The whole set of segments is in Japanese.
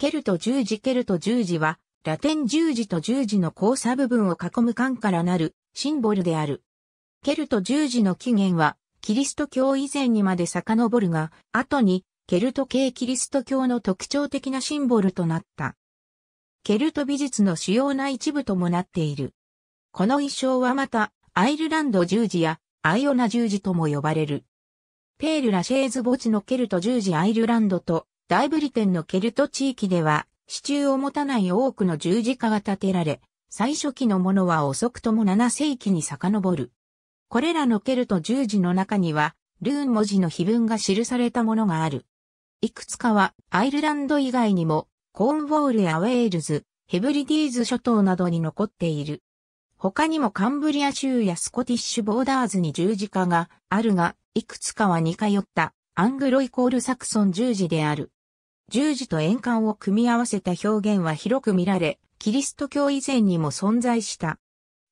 ケルト十字ケルト十字は、ラテン十字と十字の交差部分を囲む間からなるシンボルである。ケルト十字の起源は、キリスト教以前にまで遡るが、後に、ケルト系キリスト教の特徴的なシンボルとなった。ケルト美術の主要な一部ともなっている。この衣装はまた、アイルランド十字や、アイオナ十字とも呼ばれる。ペール・ラシェーズ墓地のケルト十字アイルランドと大ブリテンのケルト地域では、支柱を持たない多くの十字架が建てられ、最初期のものは遅くとも7世紀に遡る。これらのケルト十字の中には、ルーン文字の碑文が記されたものがある。いくつかはアイルランド以外にも、コーンウォールやウェールズ、ヘブリディーズ諸島などに残っている。他にもカンブリア州やスコティッシュボーダーズに十字架があるが、いくつかは似通ったアングロイコールサクソン十字である。十字と円環を組み合わせた表現は広く見られ、キリスト教以前にも存在した。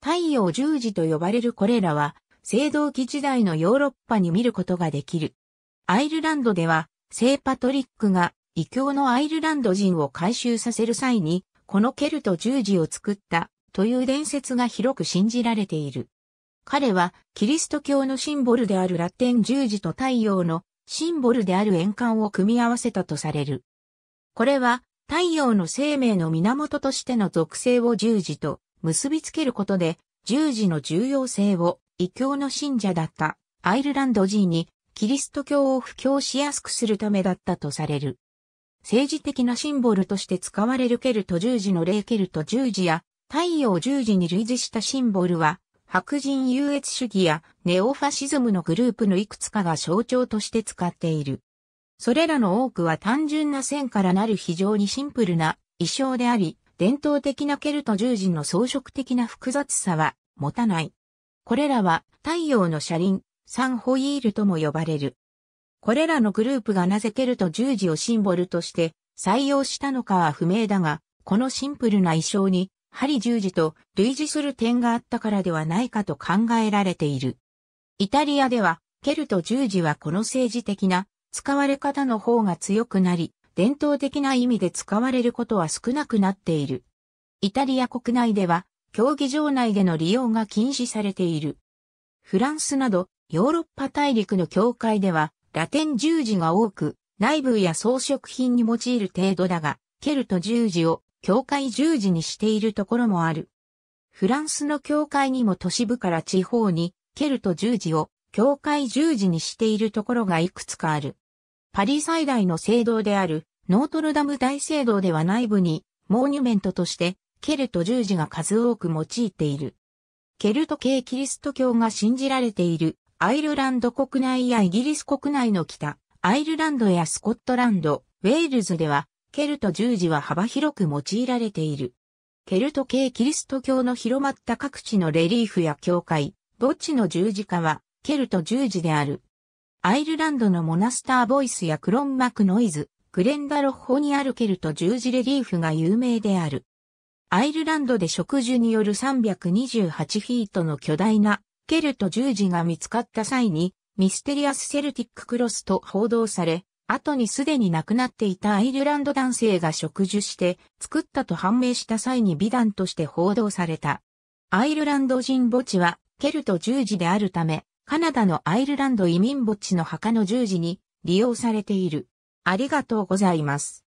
太陽十字と呼ばれるこれらは、青銅器時代のヨーロッパに見ることができる。アイルランドでは、聖パトリックが異教のアイルランド人を回収させる際に、このケルト十字を作ったという伝説が広く信じられている。彼はキリスト教のシンボルであるラテン十字と太陽のシンボルである円環を組み合わせたとされる。これは太陽の生命の源としての属性を十字と結びつけることで十字の重要性を異教の信者だったアイルランド人にキリスト教を布教しやすくするためだったとされる。政治的なシンボルとして使われるケルト十字の例ケルト十字や太陽十字に類似したシンボルは白人優越主義やネオファシズムのグループのいくつかが象徴として使っている。それらの多くは単純な線からなる非常にシンプルな衣装であり、伝統的なケルト十字の装飾的な複雑さは持たない。これらは太陽の車輪、サンホイールとも呼ばれる。これらのグループがなぜケルト十字をシンボルとして採用したのかは不明だが、このシンプルな衣装に針十字と類似する点があったからではないかと考えられている。イタリアでは、ケルト十字はこの政治的な使われ方の方が強くなり、伝統的な意味で使われることは少なくなっている。イタリア国内では、競技場内での利用が禁止されている。フランスなど、ヨーロッパ大陸の教会では、ラテン十字が多く、内部や装飾品に用いる程度だが、ケルト十字を教会十字にしているところもある。フランスの教会にも都市部から地方に、ケルト十字を、教会十字にしているところがいくつかある。パリ最大の聖堂である、ノートルダム大聖堂では内部に、モーニュメントとして、ケルト十字が数多く用いている。ケルト系キリスト教が信じられている、アイルランド国内やイギリス国内の北、アイルランドやスコットランド、ウェールズでは、ケルト十字は幅広く用いられている。ケルト系キリスト教の広まった各地のレリーフや教会、墓地の十字架は、ケルト十字である。アイルランドのモナスターボイスやクロンマクノイズ、グレンダロッホにあるケルト十字レリーフが有名である。アイルランドで植樹による328フィートの巨大なケルト十字が見つかった際にミステリアスセルティッククロスと報道され、後にすでに亡くなっていたアイルランド男性が植樹して作ったと判明した際に美談として報道された。アイルランド人墓地はケルト十字であるため、カナダのアイルランド移民墓地の墓の十字に利用されている。ありがとうございます。